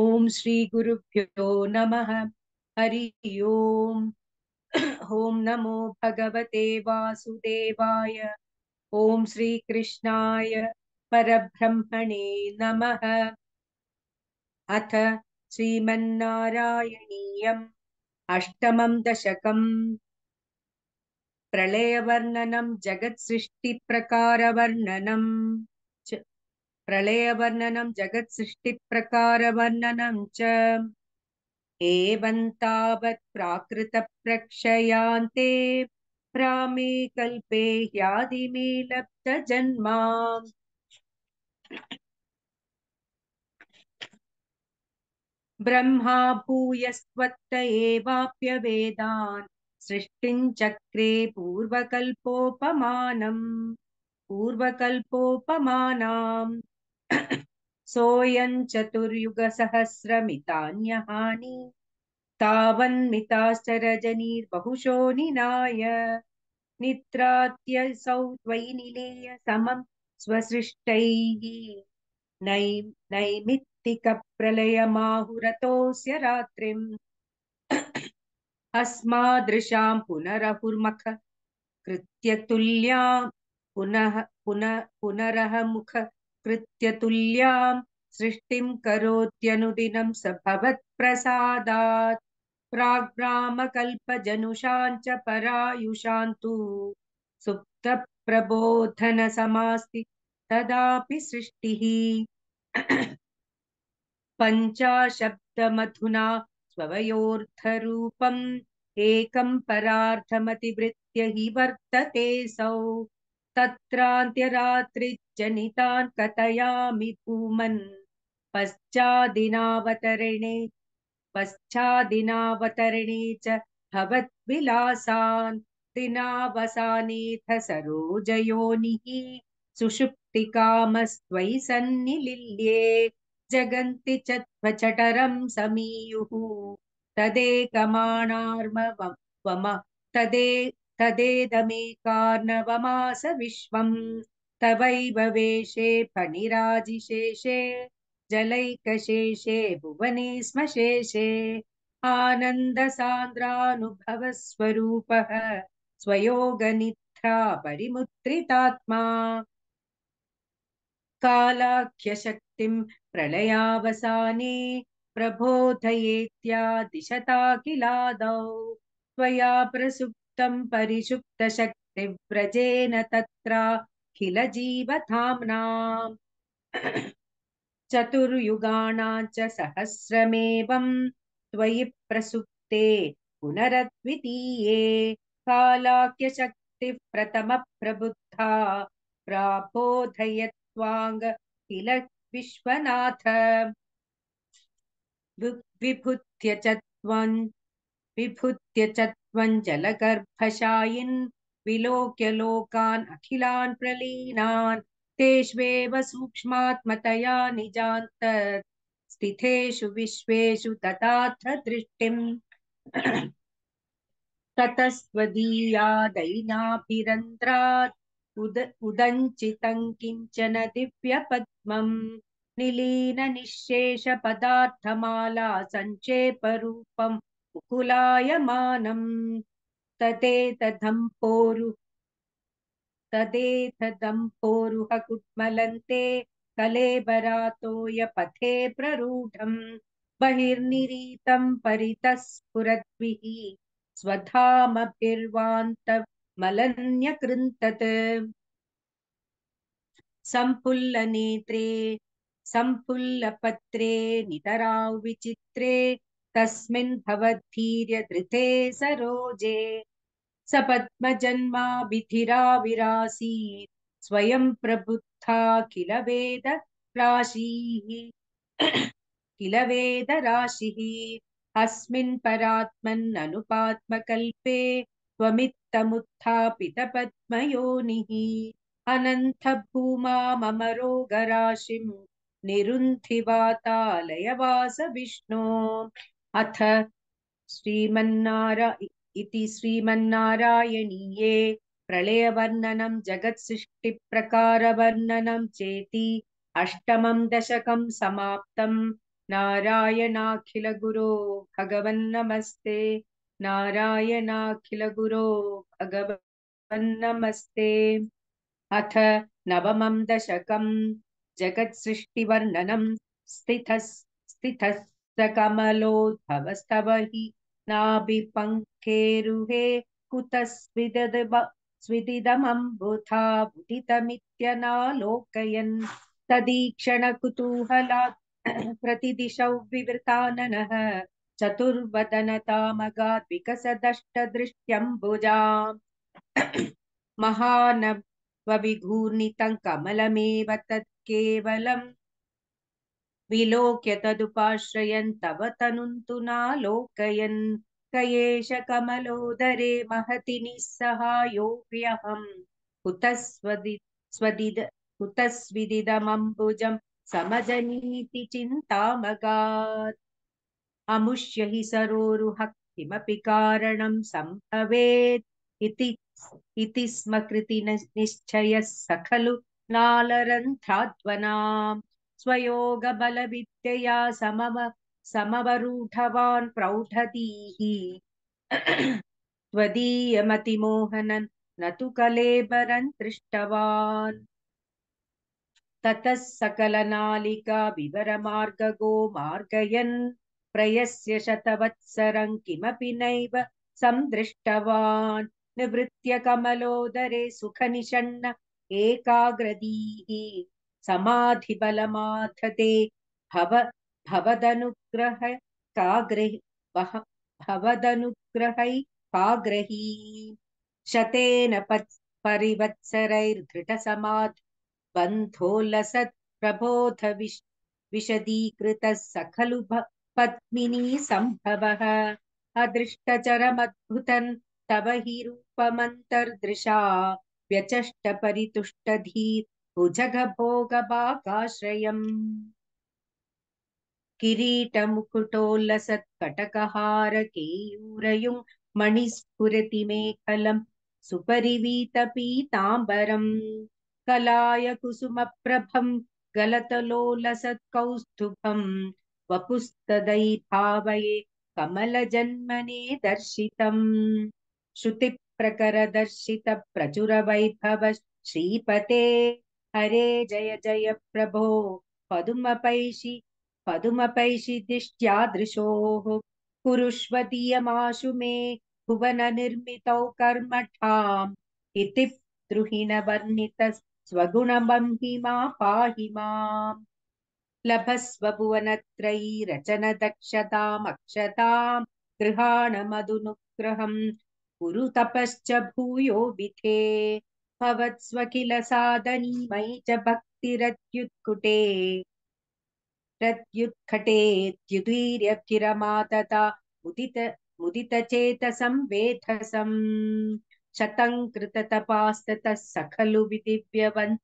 ॐ श्रीगुरुभ्यो नमः हरि ओम् ॐ नमो भगवते वासुदेवाय ॐ श्रीकृष्णाय परब्रह्मणे नमः अथ श्रीमन्नारायणीयम् अष्टमं दशकम् प्रलयवर्णनं जगत्सृष्टिप्रकारवर्णनम् प्रलयवर्णनं जगत्सृष्टिप्रकारवर्णनं च एवं तावत् प्राकृतप्रक्षयान्ते प्रामे कल्पे ह्यादिमे लब्धजन्मा ब्रह्मा भूयस्वत्त एवाप्य वेदान् सृष्टिञ्चक्रे पूर्वकल्पोपमानम् पूर्वकल्पोपमानाम् सोऽयं चतुर्युगसहस्रमितान्यहानि तावन्मिताश्चरजनीर्बहुशो निनाय नित्रात्यसौ त्वयि निलेय समं स्वसृष्टैः नै नैमित्तिकप्रलयमाहुरतोऽस्य रात्रिम् अस्मादृशां पुनरहुर्मख कृत्यतुल्यां पुनः पुनः पुनरहमुख कृत्यतुल्यां सृष्टिं करोत्यनुदिनं स भवत्प्रसादात् प्राग्भ्रामकल्पजनुषाञ्च सुप्त प्रबोधन सुप्तप्रबोधनसमास्ति तदापि सृष्टिः पञ्चाशब्दमधुना स्ववयोऽर्थरूपम् एकं परार्थमतिवृत्य हि वर्तते सौ तत्रान्त्यरात्रिजनितान् कथयामि भूमन् पश्चादिनावतरणे पश्चादिनावतरणे च भवद्विलासान् दिनावसानेथ सरोजयोनिः सुषुप्तिकामस्त्वयि सन्निलिल्ये जगन्ति च त्वचटरं समीयुः तदेकमाणार्मवम तदे तदेदमेकार्णवमास विश्वम् तवैव वेशे फणिराजिशेषे जलैकशेषे भुवने स्म शेषे आनन्दसान्द्रानुभवस्वरूपः स्वयोगनिद्रा परिमुद्रितात्मा कालाख्यशक्तिं प्रलयावसाने प्रबोधयेत्या दिशता किलादौ त्वया प्रसु तत्रा किल तत्राखिल जीवधाम्नाम् चतुर्युगाणाञ्च सहस्रमेवं त्वयि प्रसुप्ते पुनरद्वितीये कालाख्यशक्तिः प्रथमप्रबुद्धा प्राबोधयत्वाङ्ग किल विश्वनाथ विभुत्य च त्वं विभुत्य च वञ्जलगर्भशायिन् विलोक्य लोकान् अखिलान् प्रलीनान् तेष्वेव सूक्ष्मात्मतया निजान्त स्थितेषु विश्वेषु तथाथ दृष्टिम् ततस्त्वदीयादैनाभिरन्ध्रात् उद उदञ्चितं किञ्चन दिव्यपद्मम् निलीननिःशेषपदार्थमाला सञ्चेपरूपम् कुकुलायमानम् तदेतदम्पोरु तदेतदम्पोरुह कुड्मलन्ते कलेबरातोयपथे प्ररूढम् बहिर्निरीतम् परितः स्फुरद्भिः स्वधामभिर्वान्तमलन्यकृन्तत् सम्पुल्लनेत्रे सम्पुल्लपत्रे नितराव विचित्रे तस्मिन् भवद्धीर्यधृते सरोजे सपद्मजन्माभिधिराविरासीत् स्वयं प्रबुद्धा किल वेद राशिः किल वेदराशिः अस्मिन् परात्मन्ननुपात्मकल्पे त्वमित्तमुत्थापितपद्मयोनिः अनन्थभूमा मम रोगराशिम् निरुन्धिवातालयवास विष्णो अथ श्रीमन्नारा प्रलयवर्णनम श्रीमन्नारायणीये प्रलयवर्णनं जगत्सृष्टिप्रकारवर्णनं चेति अष्टमं दशकं समाप्तं नारायणाखिलगुरो भगवन्नमस्ते नारायणाखिलगुरो भगवन्नमस्ते अथ नवमं दशक जगत्सृष्टिवर्णनं स्थितः स्थितः कमलोद्भवस्तव हि नाभिपङ्खेरुहे कुतः स्विदद स्विदिदमम्बुथा बुदितमित्यनालोकयन् तदीक्षणकुतूहलात् प्रतिदिशौ विवृताननः चतुर्वदनतामगाद्विकसदष्टदृष्ट्यम्बुजाम् महानवविघूर्णितं कमलमेव तत्केवलम् विलोक्य तदुपाश्रयन् तव तनुन्तु नालोकयन् कयेष कमलोदरे महति निस्सहायोऽप्यहम् कुतस्वदि स्वदिद कुतस्विदिदमम्बुजम् समजनीति चिन्तामगात् अमुष्य हि सरोरुह किमपि कारणं सम्भवेत् इति स्म कृति निश्चयः स खलु नालरन्ध्राद्वनाम् स्वयोगबलविद्यया समव समवरूढवान् प्रौढधीः त्वदीयमतिमोहनन् न तु कलेबरन् दृष्टवान् ततः सकलनालिका विवरमार्गगो मार्गयन् प्रयस्य शतवत्सरं किमपि नैव सन्दृष्टवान् निवृत्य कमलोदरे सुखनिषण्ण एकाग्रदीः समाधिबलमाथते भव भवदनुग्रह काग्रहि भवदनुग्रहै काग्रही शतेन परिवत्सरैर्धृटसमात् बन्धोल्लसत् प्रबोध विश, विशदीकृतः स खलु पद्मिनी सम्भवः अदृष्टचरमद्भुतन् तव हि रूपमन्तर्दृशा व्यचष्टपरितुष्टधीर् भुजगभोगपाकाश्रयम् किरीटमुकुटोल्लसत्कटकहारकेयूरयुं मणिस्फुरति मेखलं सुपरिवीतपीताम्बरम् कलाय कुसुमप्रभं गलतलोलसत्कौस्तुभम् वपुस्तदै भावये कमलजन्मने दर्शितम् श्रुतिप्रकरदर्शितप्रचुरवैभव श्रीपते हरे जय जय प्रभो पदुम पदुमपैषिदिष्ट्यादृशोः कुरुष्व दीयमाशु मे भुवन निर्मित कर्मठा द्रुहिणवर्णितस्वगुणमं वर्णित स्वगुण पाहि माम् लभस्व भुवनत्रयीरचनदक्षतामक्षताम् गृहाणमदुनुग्रहम् कुरु तपश्च भूयो विधे भवत्स्व किल साधनी मयि च भक्तिरत्युत्कुटे प्रत्युत्खटेत्युदीर्यकिरमातता मुदित मुदितचेतसं वेधसम् शतं कृततपास्ततः सखलु विदिव्यवन्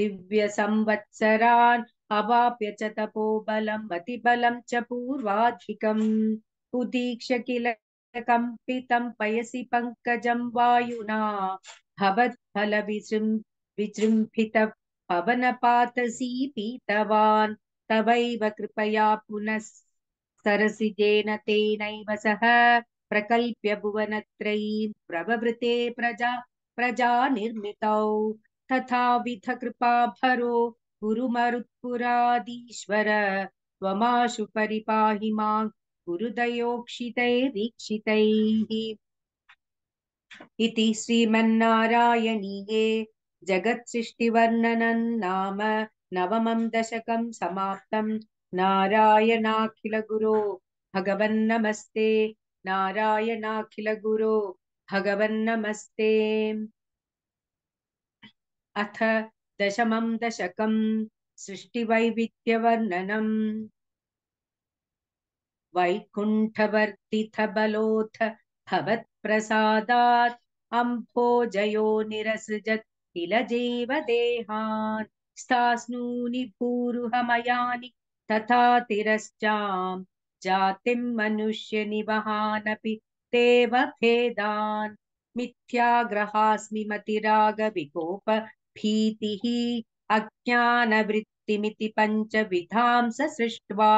दिव्यसंवत्सरान् अवाप्य च तपोबलम् अतिबलं च पूर्वाधिकम् उदीक्ष किल कम्पितं पयसि पङ्कजं वायुना भवत् फल विजृंभित पवन पात विजृम्भितपवनपातसीपीतवान् तवैव कृपया पुनः सरसिजेन तेनैव सह प्रकल्प्य भुवनत्रयीं प्रववृते प्रजा प्रजा निर्मितौ तथा तथाविध कृपाभरो गुरुमरुत्पुरादीश्वर त्वमाशु परिपाहि मां गुरुदयोक्षितैरीक्षितैः इति श्रीमन्नारायणीये जगत्सृष्टिवर्णनम् नाम नवमं दशकं समाप्तं नारायणाखिलगुरो भगवन्नमस्ते नारायणाखिलगुरो भगवन्नमस्ते अथ दशमं दशकं सृष्टिवैविध्यवर्णनम् वैकुण्ठवर्तिथ बलोऽथ भवत्प्रसादात् अम्भोजयो निरसजत् किल जीवदेहान् स्थास्नूनि भूरुहमयानि तथा तिरश्चाम् जातिं मनुष्यनिवहानपि तेव भेदान् मिथ्याग्रहास्मि मतिरागविकोप भीतिः अज्ञानवृत्तिमिति पञ्चविधां स सृष्ट्वा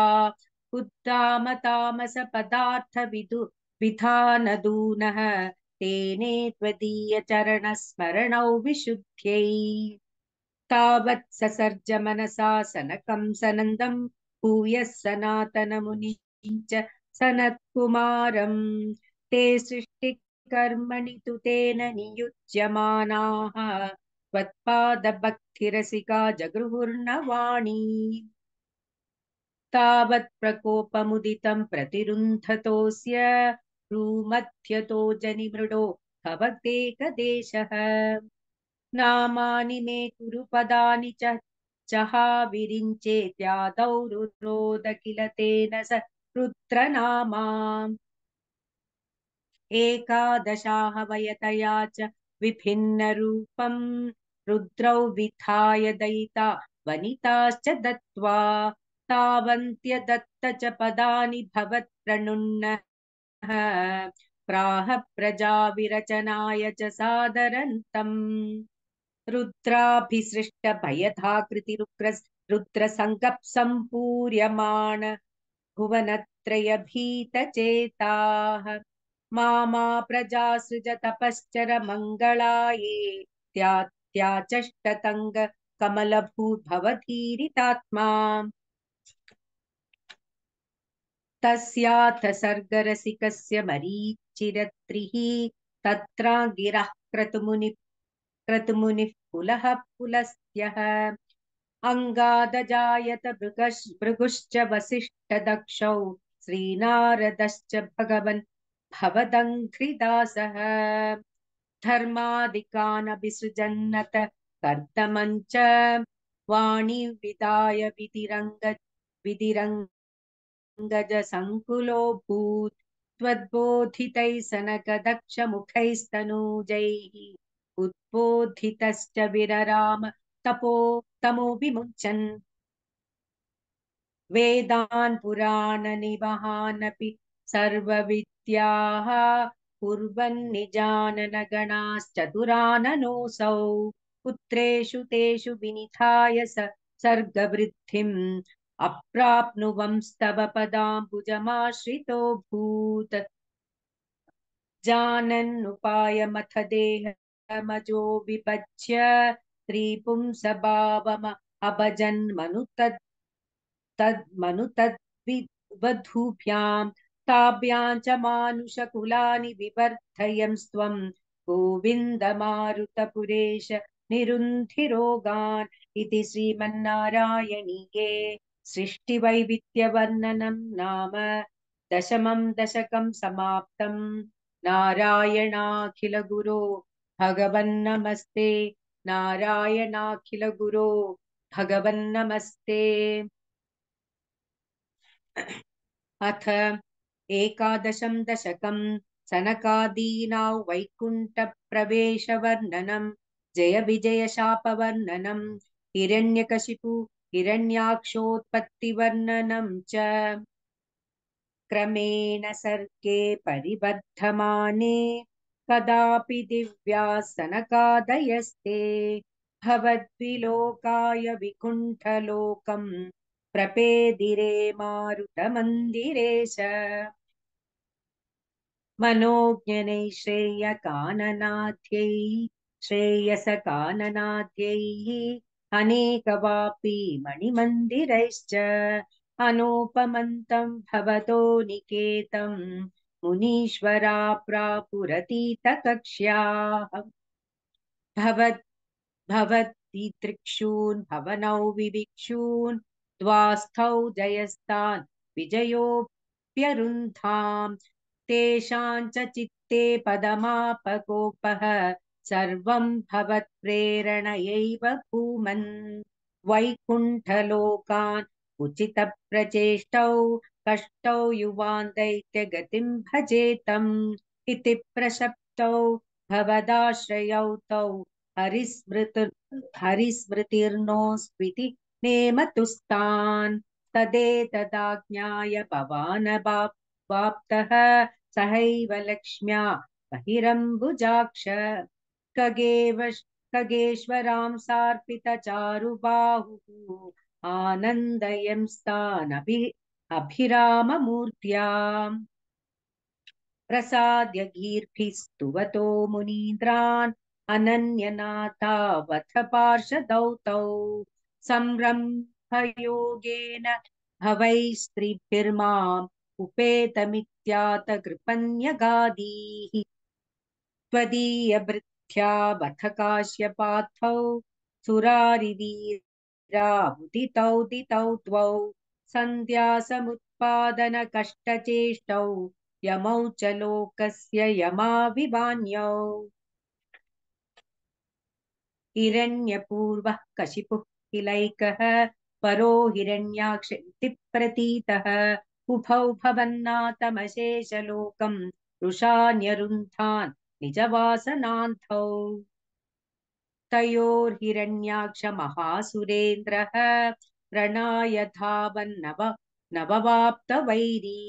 उद्दामतामसपदार्थविदु विधानदूनः तेने त्वदीयचरणस्मरणौ विशुद्ध्यै तावत् ससर्ज मनसा सनकं सनन्दं भूयः सनातनमुनिं च सनत्कुमारं ते सृष्टिकर्मणि तु तेन नियुज्यमानाः त्वत्पादभक्तिरसिका जगृहुर्नवाणी तावत् प्रकोपमुदितं प्रतिरुन्धतोऽस्य रूमध्यतो जनिमृडो भवदेकदेशः नामानि मे कुरु पदानि च चहा रुरोद किल तेन स रुद्रनामाम् एकादशाः वयतया च विभिन्नरूपम् रुद्रौ विधाय दयिता वनिताश्च दत्त्वा तावन्त्यदत्त च पदानि भवत्प्रणुन्नः प्राह विरचनाय च सादरन्तम् रुद्राभिसृष्टभयथाकृतिरुग्र रुद्रसङ्गः सम्पूर्यमाण भुवनत्रयभीतचेताः मा मा प्रजा सृज तपश्चर मङ्गलाये त्याचष्टतङ्ग कमलभूर्भवधीरितात्मा तस्याथ सर्गरसिकस्य मरीचिरत्रिः तत्रा गिरः क्रतुमुनिः क्रतुमुनिः पुलः पुलस्त्यः अङ्गादजायत भृगश् भृगुश्च वसिष्ठदक्षौ श्रीनारदश्च भगवन् भवदङ्घ्रिदासः धर्मादिकानभिसृजन्नत कर्तमञ्च वाणी विदाय विधिरङ्ग विधिरङ्ग गज सङ्कुलो भूत् त्वद्बोधितैः सनकदक्षमुखैस्तनूजैः उद्बोधितश्च विरराम तपो तमो विमुञ्चन् वेदान् पुराणनिवहानपि सर्वविद्याः कुर्वन्निजाननगणाश्चतुराननोऽसौ पुत्रेषु तेषु विनिधाय स सर्गवृद्धिम् अप्राप्नुवंस्तव पदाम्बुजमाश्रितो भूत जानन्नुपायमथ देहमजो विभज्य त्रिपुंसभावम अभजन्मनु तद् तद्मनु तद्विवधूभ्यां ताभ्यां च मानुषकुलानि विवर्धयंस्त्वं गोविन्दमारुतपुरेश निरुन्धिरोगान् इति श्रीमन्नारायणीये सृष्टिवैविध्यवर्णनं नाम दशमं दशकं समाप्तं नारायणाखिलगुरो भगवन्नमस्ते नारायणाखिलगुरो भगवन्नमस्ते अथ एकादशं दशकं सनकादीनां वैकुण्ठप्रवेशवर्णनं जयविजयशापवर्णनं हिरण्यकशिपु हिरण्याक्षोत्पत्तिवर्णनम् च क्रमेण सर्गे परिबद्धमाने कदापि दिव्यासनकादयस्ते भवद्विलोकाय विकुण्ठलोकम् प्रपेदिरेमारुतमन्दिरेश मनोज्ञनै श्रेयकाननाद्यै श्रेयसकाननाद्यैः अनेकवापी मणिमन्दिरैश्च अनोपमन्तं भवतो निकेतं मुनीश्वरा प्रापुरतीतकक्ष्याः भवत् भवत्तितृक्षून् भवनौ विविक्षून् द्वास्थौ जयस्तान् विजयोऽप्यरुन्धाम् तेषाञ्च चित्ते पदमापकोपः सर्वं भवत्प्रेरणयैव भूमन् वैकुण्ठलोकान् उचितप्रचेष्टौ कष्टौ युवान्दैत्यगतिं भजेतम् इति प्रशप्तौ भवदाश्रयौ तौ हरिस्मृतु हरिस्मृतिर्नो स्विति नेमतुस्तान् तदेतदाज्ञाय भवानबाप् वाप्तः सहैव लक्ष्म्या बहिरम्बुजाक्ष खगेव खगेश्वरां सार्पितचारुबाहुः आनन्दयं स्थानभि अभिराममूर्त्याम् प्रसाद्य गीर्भिस्तुवतो मुनीन्द्रान् अनन्यनाथावथ पार्षदौतौ संरम्भयोगेन भवै स्त्रीभिर्माम् उपेतमित्यात कृपन्यगादीः त्वदीयभृत् बथ काश्यपार्थौ सुरारिवीरामुदितौ दितौ द्वौ सन्ध्यासमुत्पादनकष्टचेष्टौ यमौ च लोकस्य यमाभिवान्यौ हिरण्यपूर्वः कशिपुः किलैकः परो हिरण्याक्ष प्रतीतः उभौ भवन्नातमशेषलोकम् रुषान्यरुन्धान् निजवासनान्थौ तयोर्हिरण्याक्षमहासुरेन्द्रः प्रणाय धावन्नव नववाप्तवैरी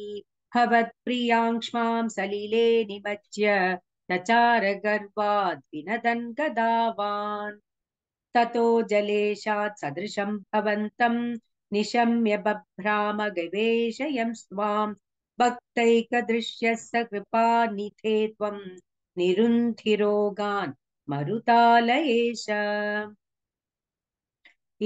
भवत्प्रियाङ्क्ष्मां सलिले निमज्य गर्वाद्विनदन् गदावान् ततो जलेशात् सदृशं भवन्तं निशम्य बभ्राम गवेषयं स्वां भक्तैकदृश्यस्य कृपानिधे त्वं निरुन्धिरोगान् मरुताल एष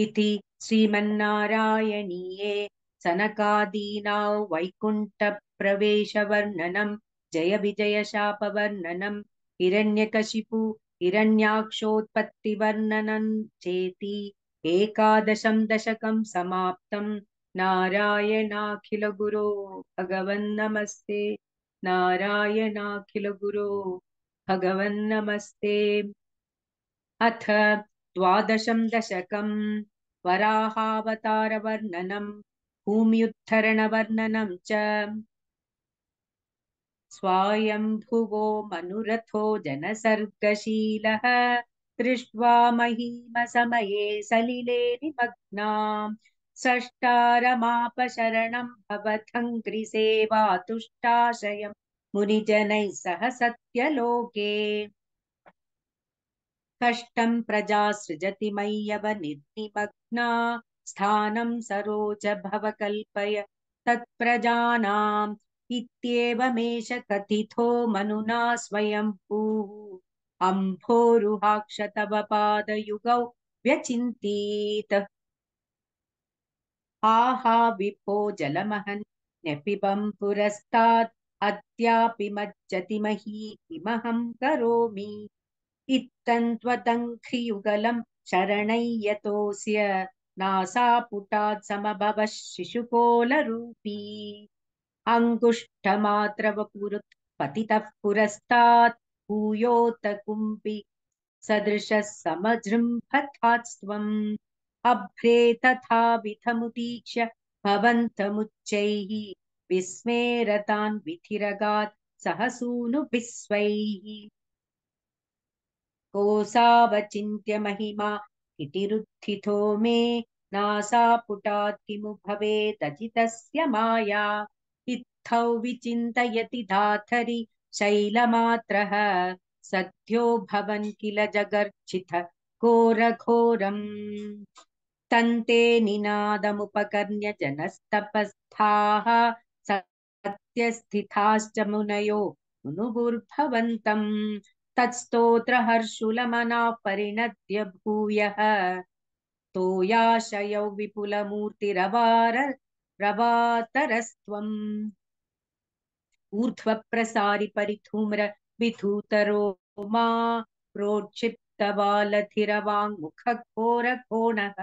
इति श्रीमन्नारायणीये सनकादीनां वैकुण्ठप्रवेशवर्णनं जयविजयशापवर्णनं हिरण्यकशिपु हिरण्याक्षोत्पत्तिवर्णनं चेति एकादशं दशकं समाप्तं नारायणाखिलगुरो भगवन्नमस्ते नारायणाखिलगुरो भगवन्नमस्ते अथ द्वादशं दशकं वराहावतारवर्णनं भूम्युत्थरणवर्णनं च स्वायम्भुवो मनुरथो जनसर्गशीलः दृष्ट्वा महीमसमये सलिले निमग्ना षष्टारमापशरणं भवथङ्घ्रिसेवातुष्टाशयम् मुनिजनैः सह सत्यलोके कष्टम् प्रजा सृजति मय्यव निर्निमग्ना स्थानम् सरोज भवकल्पय तत्प्रजानाम् इत्येवमेष कथितो मनुना स्वयम्भूः आहा विपो जलमह न्यपिबम् पुरस्तात् अद्यापि मज्जति मही करोमि इत्थङ्ख्रियुगलम् शरणै यतोऽस्य नासापुटात् समभवः शिशुकोलरूपी अङ्गुष्ठमात्रवपुरुत् पतितः पुरस्तात् कुम्पि सदृशः समजृम्भथास्त्वम् अभ्रे तथाविथमुदीक्ष्य भवन्तमुच्चैः विस्मेरतान् विथिरगात् सहसूनुभिस्वैः कोसावचिन्त्यरुत्थितो मे नासापुटात् किमु भवेदजितस्य माया इत्थौ विचिन्तयति धाथरि शैलमात्रः सद्यो भवन् किल जगर्जित घोरघोरम् तन्ते निनादमुपकर्ण्य जनस्तपस्थाः सत्यस्थिताश्च मुनयो मुनुगुर्भवन्तम् तत्स्तोत्रहर्षुलमनाः परिणत्य भूयः तोयाशयौ विपुलमूर्तिरवार रवातरस्त्वम् ऊर्ध्वप्रसारि परिधूम्र विधूतरो मा प्रोक्षिप्तवालधिरवाङ्मुखघोरघोणः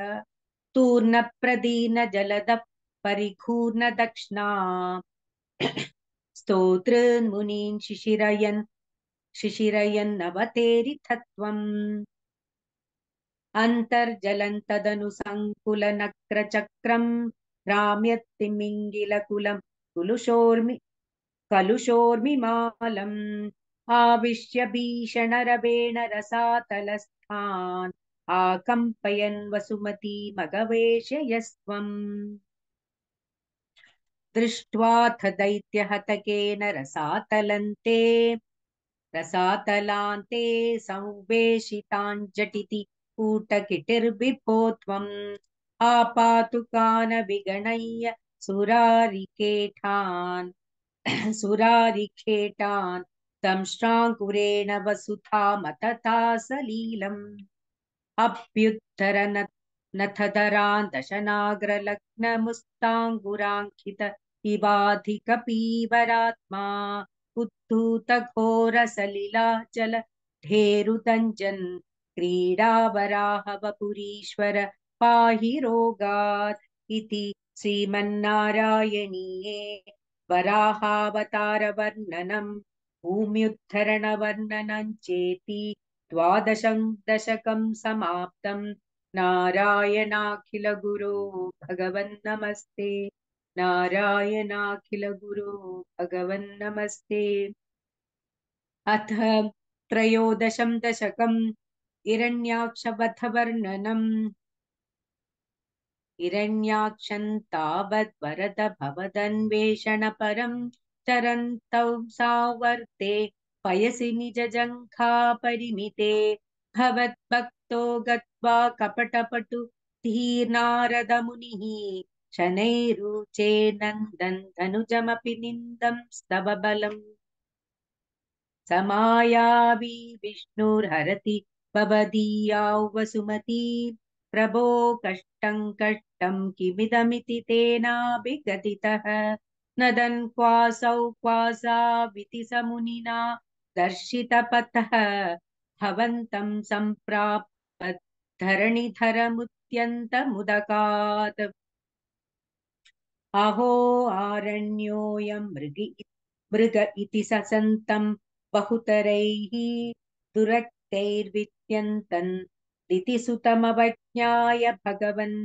तूर्णप्रदीनजलदः परिघूर्णदक्ष्णा स्तोतृन्मुनीन् शिशिरयन् शिशिरयन्नवतेरिथत्वम् अन्तर्जलं तदनुसङ्कुलनक्रचक्रम् राम्यत्तिमिङ्गिलकुलम् कुलुशोर्मि कलुशोर्मिमालम् आविश्य भीषणरवेण रसातलस्थान् आकम्पयन् वसुमती मगवेशयस्त्वम् दृष्ट्वाथ दैत्यहतकेन रसातलन्ते रसातलान्ते संवेशिताञ्जटिति कूटकिटिर्विभो त्वम् आपातुकानविगणय्य सुरारिकेठान् सुरारिखेटान् संश्राङ्कुरेण वसुधामतथा सलीलम् अभ्युत्तरनथधरान् दशनाग्रलग्नमुस्ताङ्गुराङ्कित इवाधिकपीवरात्मा उद्धूतघोरसलिलाचल ढेरुतञ्जन् क्रीडावराहवपुरीश्वर पाहि रोगात् इति श्रीमन्नारायणीये वराहावतारवर्णनम् भूम्युद्धरणवर्णनम् चेति द्वादशम् दशकम् समाप्तम् नारायणाखिलगुरो भगवन्नमस्ते नारायणाखिलगुरो भगवन्नमस्ते अथ त्रयोदशं दशकम् हिरण्याक्षवथवर्णनम् हिरण्याक्षन् तावद्वरद भवदन्वेषणपरं चरन्तौ सावर्ते पयसि निजजङ्घापरिमिते भवद्भक्तो गत्वा कपटपटु धीर्नारदमुनिः शनैरुचे नन्दन् धनुजमपि निन्दं स्तव बलम् समायावी विष्णुर्हरति भवदीयाौ वसुमती प्रभो कष्टं कष्टं किमिदमिति तेनाभिगतितः नदन् क्वासौ क्वासाविति समुनिना दर्शितपथः भवन्तं सम्प्राप धरणिधरमुद्यन्तमुदकात् अहो आरण्योऽयं मृगि मृग इति ससन्तं बहुतरैः दुरक्तैर्विद्यन्तन् दितिसुतमवज्ञाय भगवन्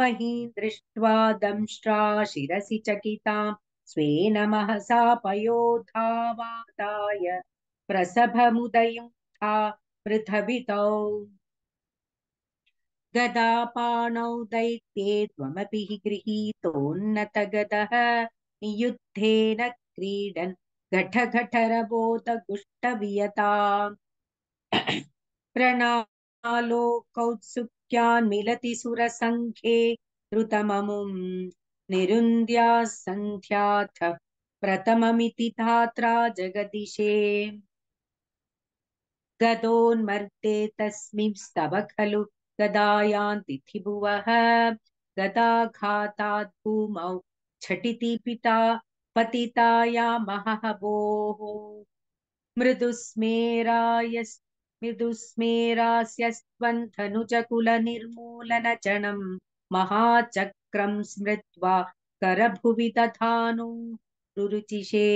मही दृष्ट्वा दंष्ट्रा शिरसि चकितां स्वेन महसा पयोधावादाय प्रसभमुदयुक्था पृथवितौ गदापाणौ दैत्ये त्वमपि हि गदः युद्धेन क्रीडन् घटघटरबोधगुष्टवियता मिलति सुरसङ्ख्ये ऋतममुम् निरुन्द्या सन्ध्याथ प्रथममिति धात्रा जगदिशे गदोन्मर्दे तस्मिं स्तव खलु गदायाथिभुव गदाघाता भूमौ झटिति पिता पतिताया महो मृदुस्मेराय मृदुस्मेरास्यस्त्वं धनुजकुलनिर्मूलनचणं महाचक्रं स्मृत्वा करभुवि दधानु रुरुचिषे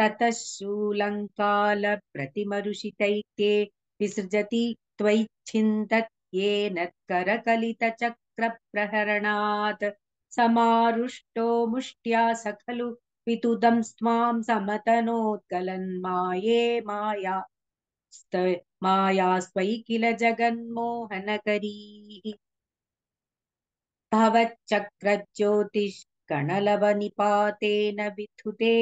ततः शूलङ्कालप्रतिमरुषितैते विसृजति त्वैच्छिन्दत् येन करकलितचक्रप्रहरणात् समारुष्टो मुष्ट्या स खलु पितुदं स्वां समतनोत्कलन् माये माया स्वै किल जगन्मोहनकरीः भवच्चक्रज्योतिष्कणलवनिपातेन विधुते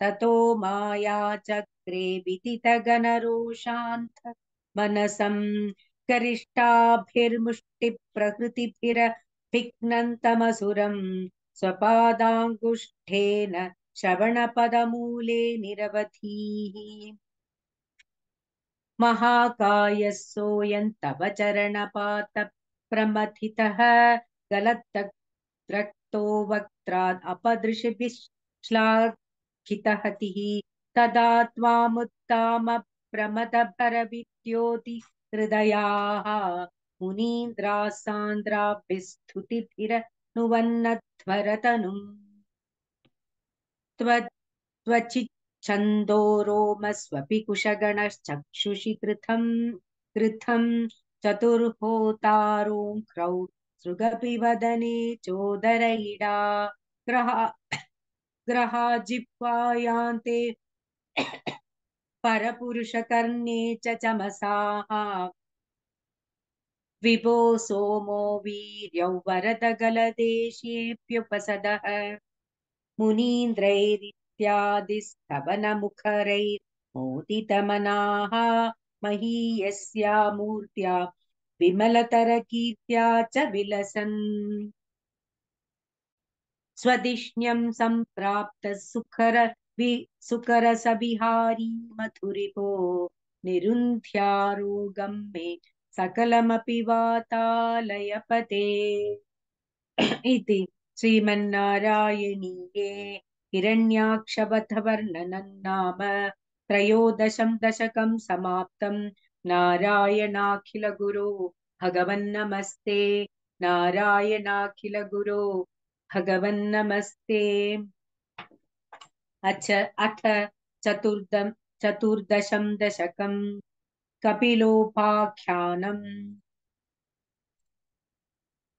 ततो मायाचक्रे विदितगनरोशान्त मनसं करिष्ठाभिर्मुष्टिप्रकृतिभिरभिघ्नन्तमसुरम् स्वपादाङ्गुष्ठेन श्रवणपदमूले निरवधीः महाकायः चरणपातप्रमथितः गलद्रक्तो वक्त्राद् तदा हृदयाः मुनीन्द्रासान्द्राभिस्तुतिभिरनुवन्नध्वरतनुम् त्वचिच्छन्दो रोमस्वपि कुशगणश्चक्षुषि कृथम् कृथम् चतुर्होतारों क्रौ सृगपिवदने चोदरयिडा ग्रहा ग्रहा जिह्वायान्ते परपुरुषकर्णे चमसा चमसाः विभो सोमो वीर्यौ वरदगलदेशेऽप्युपसदः मुनीन्द्रैरित्यादिस्तवनमुखरैर्मोदितमनाः महीयस्या मूर्त्या विमलतरकीर्त्या च विलसन् स्वदिष्ण्यं सम्प्राप्तः सुखर सुकरसविहारी मथुरिभो निरुन्ध्यारोगं मे सकलमपि वातालयपते इति श्रीमन्नारायणीये हिरण्याक्षवथवर्णनन्नाम त्रयोदशं दशकं समाप्तं नारायणाखिलगुरो भगवन्नमस्ते नारायणाखिलगुरो भगवन्नमस्ते अच अथ चतुर्दं चतुर्दशं कपिलोपाख्यान कपिलोपाख्यानम्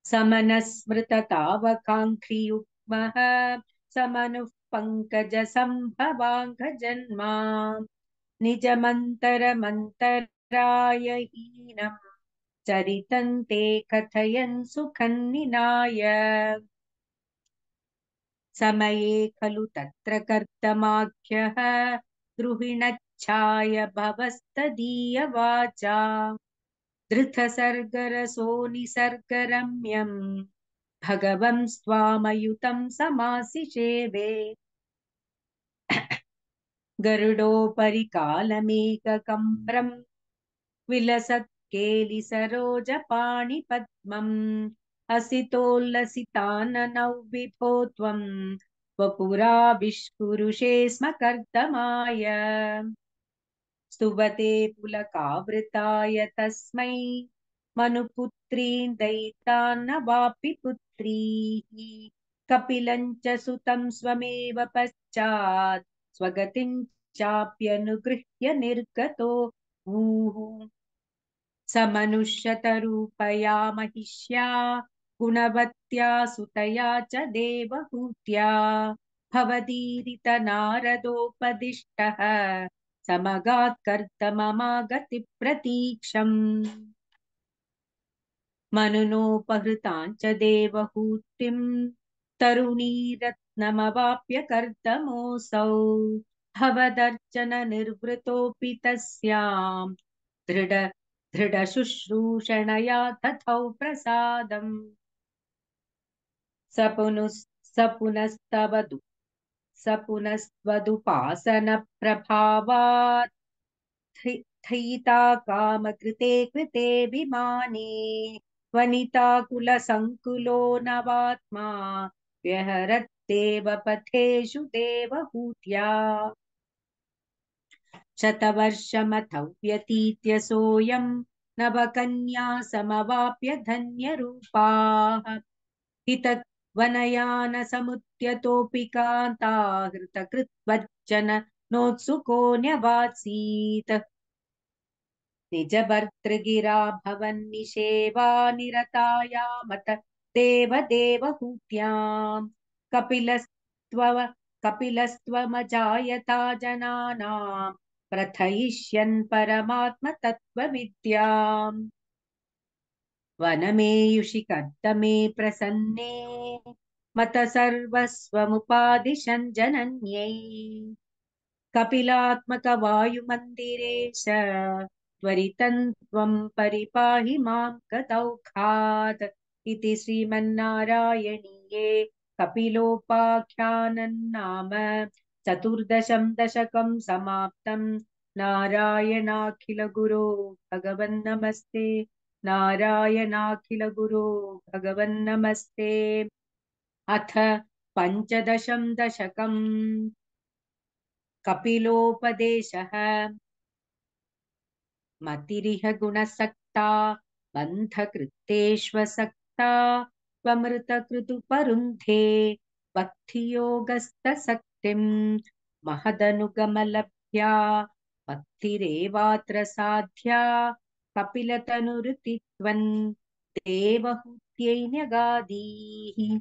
समनस्मृततावकाङ्क्षियुग्मः समनुः पङ्कजसम्भवाङ्घजन्मा निजमन्तरमन्तराय हीनम् चरितन्ते कथयन् सुखन्निनाय समये खलु तत्र कर्तमाख्यः द्रुहिणच्छाय भवस्तदीय वाचा निसर्गरम्यम् भगवं स्वामयुतं समासि शेवे विलसत्केलिसरोजपाणिपद्मम् असितोल्लसिताननौ विभो त्वं वपुराविष्कुरुषे स्म कर्दमाय स्तुवते पुलकावृताय तस्मै मनुपुत्री दैतान्नवापि पुत्रीः कपिलम् च सुतं स्वमेव पश्चात् स्वगतिम् चाप्यनुगृह्य निर्गतो भूः समनुष्यतरूपया महिष्या गुणवत्या सुतया च देवहूत्या भवदीरित नारदोपदिष्टः समगात् कर्तममागतिप्रतीक्षम् मनुनोपहृतां च देवहूतिं तरुणीरत्नमवाप्य कर्तमोऽसौ भवदर्चननिर्वृतोऽपि तस्यां दृढ दृढशुश्रूषणया तथौ प्रसादम् सपुनुस् सपुनस्तवदु सपुनस्त्वदुपासनप्रभावात् थैता कामकृते कृतेऽभिमाने वनिताकुलसङ्कुलो नवात्मा व्यहरत्तेव पथेषु देवहूत्या शतवर्षमथ व्यतीत्यसोऽयं नवकन्या समवाप्य धन्यरूपाः हित वनयानसमुद्यतोऽपि कान्ताहृतकृद्वज्जन नोत्सुको न्यवासीत् निजभर्तृगिरा भवन्निषेवा निरतायामत देवदेवहूत्याम् कपिलस्त्वव कपिलस्त्वमजायता जनानाम् प्रथयिष्यन् परमात्मतत्त्वविद्याम् वनमेयुषिकर्तमे प्रसन्ने मत सर्वस्वमुपादिशन् जनन्यै कपिलात्मकवायुमन्दिरे च त्वरितं त्वं परिपाहि मां गतौघात् इति श्रीमन्नारायणीये कपिलोपाख्यानन्नाम चतुर्दशं दशकं समाप्तं नारायणाखिलगुरो भगवन्नमस्ते नारायणाखिलगुरो भगवन्नमस्ते अथ पञ्चदशं दशकम् कपिलोपदेशः मतिरिह गुणसक्ता बन्धकृत्तेष्वसक्ता त्वमृतकृतुपरुन्धे भक्तियोगस्तसक्तिम् महदनुगमलभ्या भक्तिरेवात्र साध्या देवहूत्यै न्यगादीः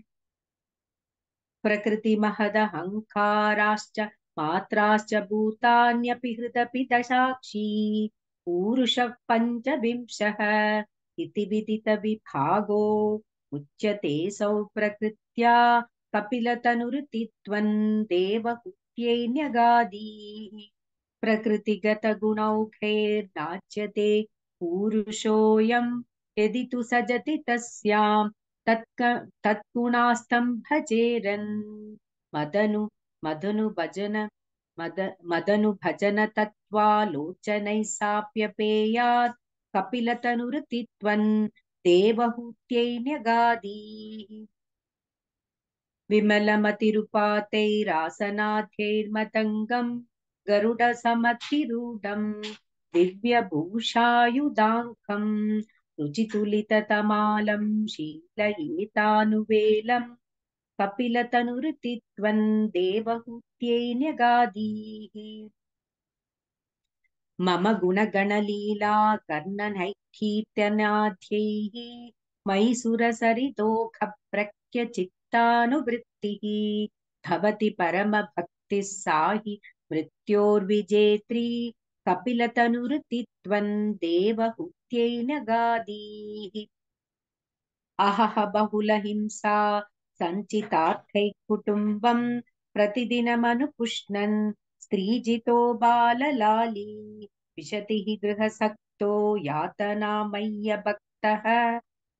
प्रकृतिमहदहङ्काराश्च पात्राश्च भूतान्यपि हृदपि दशाक्षी पूरुषः पञ्चविंशः इति विदितविभागो उच्यते सौ प्रकृत्या देवहूत्यै न्यगादीः प्रकृतिगतगुणौखैर्दाच्यते पूरुषोऽयं यदि तु सजति तस्यां तत्क तत्गुणास्तं भजेरन् मदनु मदनु भजन मद मदनु भजन तत्त्वालोचनैः साप्यपेयात् कपिलतनुरुतित्वन् देवहूत्यै न्यगादीः विमलमतिरुपातैरासनाथैर्मतङ्गम् गरुडसमतिरूढम् दिव्यभूषायुधाङ्कम् रुचितुलिततमालं शीलयेतानुवेलम् कपिलतनुरुतित्वन् देवहूत्यै न्यगादीः मम गुणगणलीला कर्णनैकीर्तनाध्यैः मैसुरसरितोखप्रख्यचित्तानुवृत्तिः भवति परमभक्तिः सा हि मृत्योर्विजेत्री कपिलतनुरुतित्वम् देवहुत्यैन गादीः अहह बहुलहिंसा सञ्चितार्थैः कुटुम्बम् प्रतिदिनमनुपुष्णन् स्त्रीजितो बाललाली विशतिः गृहसक्तो यातनामय्यभक्तः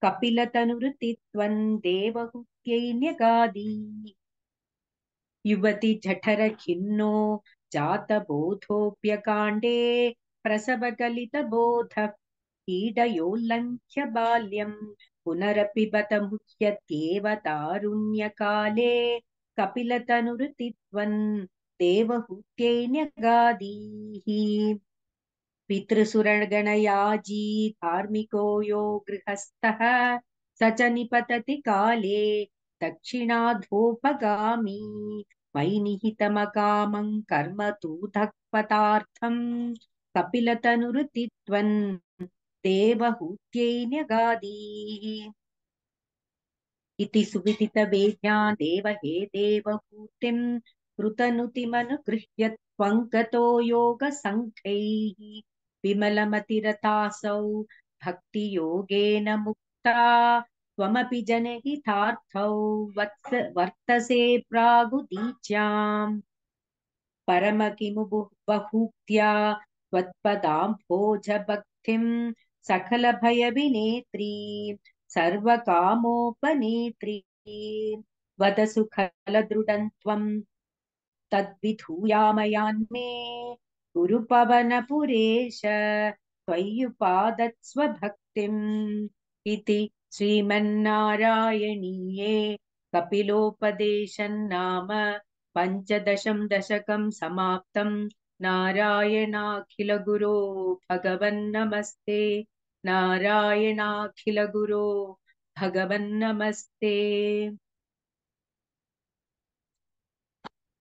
कपिलतनुरुतित्वम् देवहुत्यैन्यगादी युवति जठरखिन्नो जातबोधोऽप्यकाण्डे प्रसवकलितबोधः पीडयोल्लङ्घ्य बाल्यम् पुनरपि बत मुह्यत्येव तारुण्यकाले कपिलतनुरुतित्वन् देवहूत्यैन्यगादीः पितृसुरगणयाजी धार्मिको यो गृहस्थः स च निपतति काले दक्षिणाधोपगामी वैनिहितमकामं कर्म तूथक्पथार्थम् कपिलतनुरति त्वन् देवहूत्यैन्यगादीः इति सुविदितवेद्या देव हे देवहूतिं कृतनुतिमनुगृह्य त्वं गतो योगसङ्ख्यैः विमलमतिरतासौ भक्तियोगेन मुक्ता त्वमपि जनहितार्थौ वत्स वर्तसे प्रागुदीच्याम् परम किमु बहुक्त्या त्वत्पदाम्भोजभक्तिम् सकलभयविनेत्री सर्वकामोपनेत्री वदसु तद्विधूयामयान्मे गुरुपवनपुरेश त्वय्युपादत्स्वभक्तिम् इति श्रीमन्नारायणीये कपिलोपदेशन्नाम पञ्चदशं दशकं समाप्तं नारायणाखिलगुरो भगवन्नमस्ते नारायणाखिलगुरो भगवन्नमस्ते